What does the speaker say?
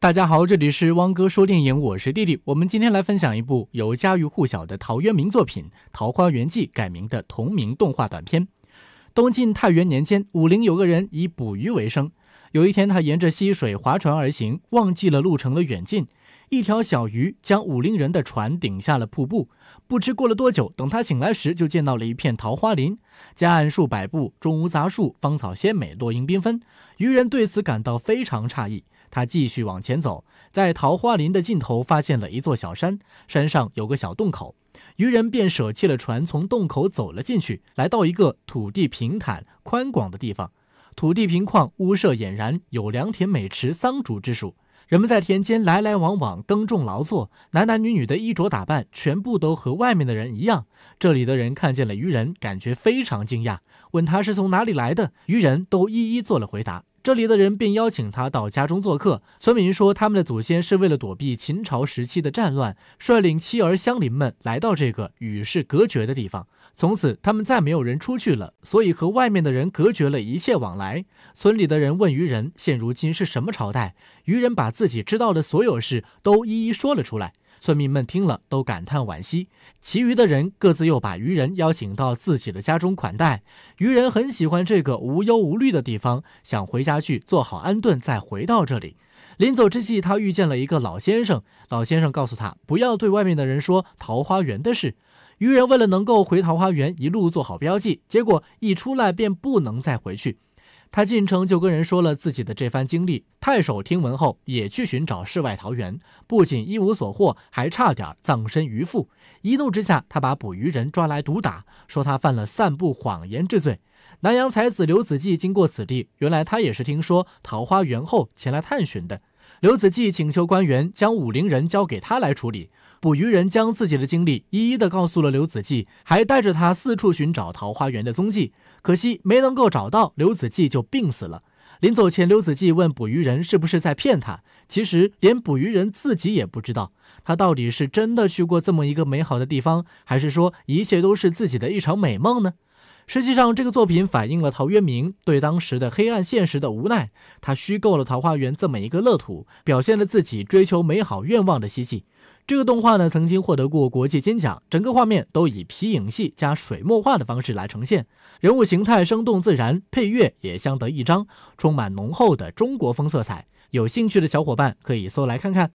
大家好，这里是汪哥说电影，我是弟弟。我们今天来分享一部由家喻户晓的陶渊明作品《桃花源记》改名的同名动画短片。东晋太元年间，武陵有个人以捕鱼为生。有一天，他沿着溪水划船而行，忘记了路程的远近。一条小鱼将武陵人的船顶下了瀑布。不知过了多久，等他醒来时，就见到了一片桃花林，夹岸数百步，中无杂树，芳草鲜美，落英缤纷。渔人对此感到非常诧异。他继续往前走，在桃花林的尽头发现了一座小山，山上有个小洞口。渔人便舍弃了船，从洞口走了进去，来到一个土地平坦、宽广的地方。土地平旷，屋舍俨然，有良田美池桑竹之属。人们在田间来来往往耕种劳作，男男女女的衣着打扮全部都和外面的人一样。这里的人看见了渔人，感觉非常惊讶，问他是从哪里来的。渔人都一一做了回答。这里的人便邀请他到家中做客。村民说，他们的祖先是为了躲避秦朝时期的战乱，率领妻儿乡邻们来到这个与世隔绝的地方。从此，他们再没有人出去了，所以和外面的人隔绝了一切往来。村里的人问愚人：“现如今是什么朝代？”愚人把自己知道的所有事都一一说了出来。村民们听了都感叹惋惜，其余的人各自又把渔人邀请到自己的家中款待。渔人很喜欢这个无忧无虑的地方，想回家去做好安顿，再回到这里。临走之际，他遇见了一个老先生，老先生告诉他不要对外面的人说桃花源的事。渔人为了能够回桃花源，一路做好标记，结果一出来便不能再回去。他进城就跟人说了自己的这番经历。太守听闻后也去寻找世外桃源，不仅一无所获，还差点葬身鱼腹。一怒之下，他把捕鱼人抓来毒打，说他犯了散布谎言之罪。南阳才子刘子骥经过此地，原来他也是听说桃花源后前来探寻的。刘子骥请求官员将武陵人交给他来处理。捕鱼人将自己的经历一一的告诉了刘子骥，还带着他四处寻找桃花源的踪迹，可惜没能够找到，刘子骥就病死了。临走前，刘子骥问捕鱼人是不是在骗他，其实连捕鱼人自己也不知道，他到底是真的去过这么一个美好的地方，还是说一切都是自己的一场美梦呢？实际上，这个作品反映了陶渊明对当时的黑暗现实的无奈。他虚构了桃花源这么一个乐土，表现了自己追求美好愿望的希冀。这个动画呢，曾经获得过国际金奖。整个画面都以皮影戏加水墨画的方式来呈现，人物形态生动自然，配乐也相得益彰，充满浓厚的中国风色彩。有兴趣的小伙伴可以搜来看看。